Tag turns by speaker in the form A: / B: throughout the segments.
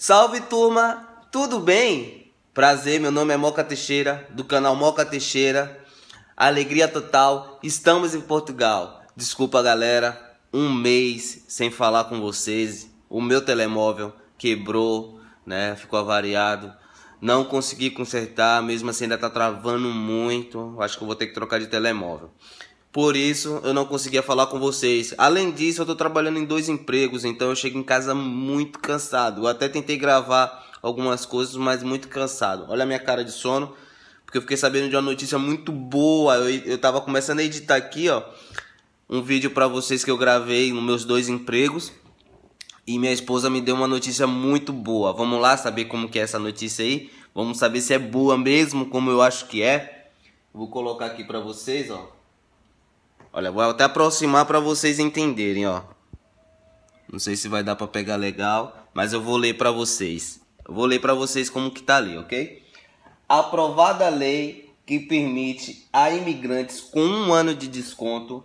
A: Salve turma, tudo bem? Prazer, meu nome é Moca Teixeira, do canal Moca Teixeira. Alegria total, estamos em Portugal. Desculpa galera, um mês sem falar com vocês. O meu telemóvel quebrou, né? Ficou avariado. Não consegui consertar, mesmo assim ainda tá travando muito. Acho que eu vou ter que trocar de telemóvel. Por isso eu não conseguia falar com vocês. Além disso, eu estou trabalhando em dois empregos, então eu chego em casa muito cansado. Eu até tentei gravar algumas coisas, mas muito cansado. Olha a minha cara de sono, porque eu fiquei sabendo de uma notícia muito boa. Eu, eu tava começando a editar aqui, ó, um vídeo para vocês que eu gravei nos meus dois empregos. E minha esposa me deu uma notícia muito boa. Vamos lá saber como que é essa notícia aí? Vamos saber se é boa mesmo, como eu acho que é. Vou colocar aqui para vocês, ó. Olha, vou até aproximar para vocês entenderem, ó. Não sei se vai dar para pegar legal, mas eu vou ler para vocês. Eu vou ler para vocês como que tá ali, OK? Aprovada a lei que permite a imigrantes com um ano de desconto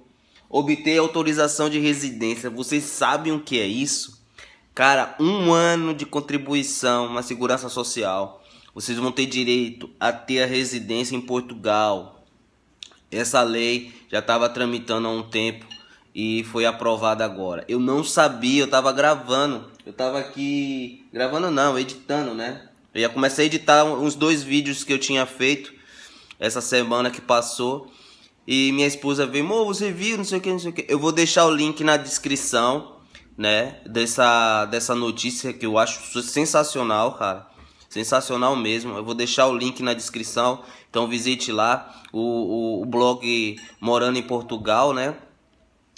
A: obter autorização de residência. Vocês sabem o que é isso? Cara, um ano de contribuição na segurança social. Vocês vão ter direito a ter a residência em Portugal. Essa lei já estava tramitando há um tempo e foi aprovada agora. Eu não sabia, eu estava gravando, eu estava aqui gravando não, editando, né? Eu já comecei a editar uns dois vídeos que eu tinha feito essa semana que passou. E minha esposa veio, mo, você viu, não sei o que, não sei o que. Eu vou deixar o link na descrição, né? Dessa, dessa notícia que eu acho sensacional, cara sensacional mesmo. Eu vou deixar o link na descrição, então visite lá o, o, o blog Morando em Portugal, né?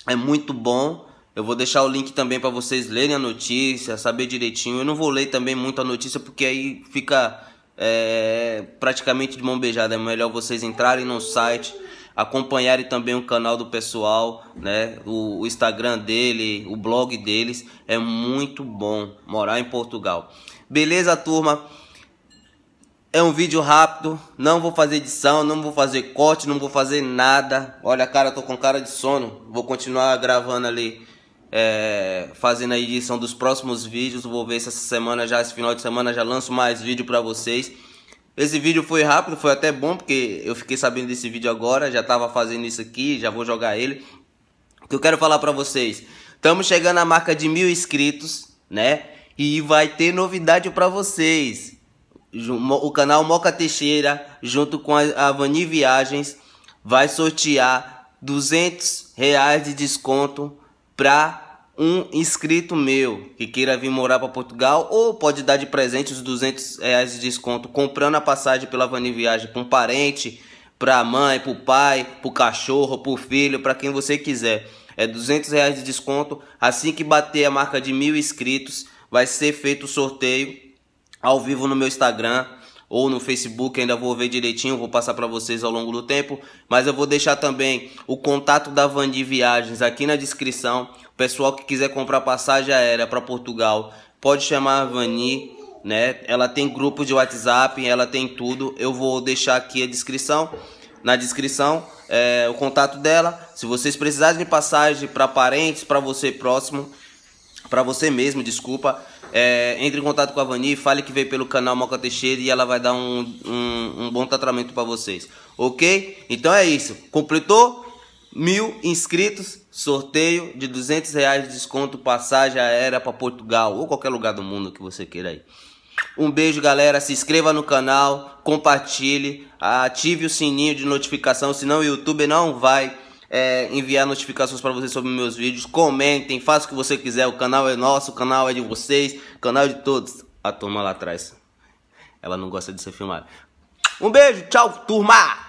A: É muito bom. Eu vou deixar o link também para vocês lerem a notícia, saber direitinho. Eu não vou ler também muito a notícia porque aí fica é, praticamente de mão beijada. É melhor vocês entrarem no site, acompanharem também o canal do pessoal, né? O, o Instagram dele, o blog deles. É muito bom morar em Portugal. Beleza, turma? É um vídeo rápido, não vou fazer edição, não vou fazer corte, não vou fazer nada. Olha, cara, tô com cara de sono. Vou continuar gravando ali, é, fazendo a edição dos próximos vídeos. Vou ver se essa semana já, esse final de semana já lanço mais vídeo pra vocês. Esse vídeo foi rápido, foi até bom, porque eu fiquei sabendo desse vídeo agora, já tava fazendo isso aqui, já vou jogar ele. O que eu quero falar pra vocês, estamos chegando à marca de mil inscritos, né? E vai ter novidade pra vocês o canal Moca Teixeira, junto com a Vani Viagens, vai sortear 200 reais de desconto para um inscrito meu que queira vir morar para Portugal ou pode dar de presente os 200 reais de desconto comprando a passagem pela Vani Viagem para um parente, para a mãe, para o pai, para o cachorro, para o filho, para quem você quiser. É 200 reais de desconto. Assim que bater a marca de mil inscritos, vai ser feito o sorteio ao vivo no meu Instagram ou no Facebook, ainda vou ver direitinho, vou passar para vocês ao longo do tempo, mas eu vou deixar também o contato da Vani Viagens aqui na descrição. O pessoal que quiser comprar passagem aérea para Portugal, pode chamar a Vani, né? Ela tem grupo de WhatsApp, ela tem tudo. Eu vou deixar aqui a descrição, na descrição, é, o contato dela. Se vocês precisarem de passagem para parentes, para você próximo, para você mesmo, desculpa, é, entre em contato com a Vani, fale que veio pelo canal Moca Teixeira e ela vai dar um, um, um bom tratamento para vocês. Ok? Então é isso. Completou? Mil inscritos, sorteio de 200 reais de desconto, passagem aérea para Portugal ou qualquer lugar do mundo que você queira aí. Um beijo, galera. Se inscreva no canal, compartilhe, ative o sininho de notificação, senão o YouTube não vai é, enviar notificações para vocês sobre meus vídeos. Comentem, faça o que você quiser. O canal é nosso, o canal é de vocês, o canal é de todos. A turma lá atrás. Ela não gosta de ser filmada. Um beijo, tchau, turma!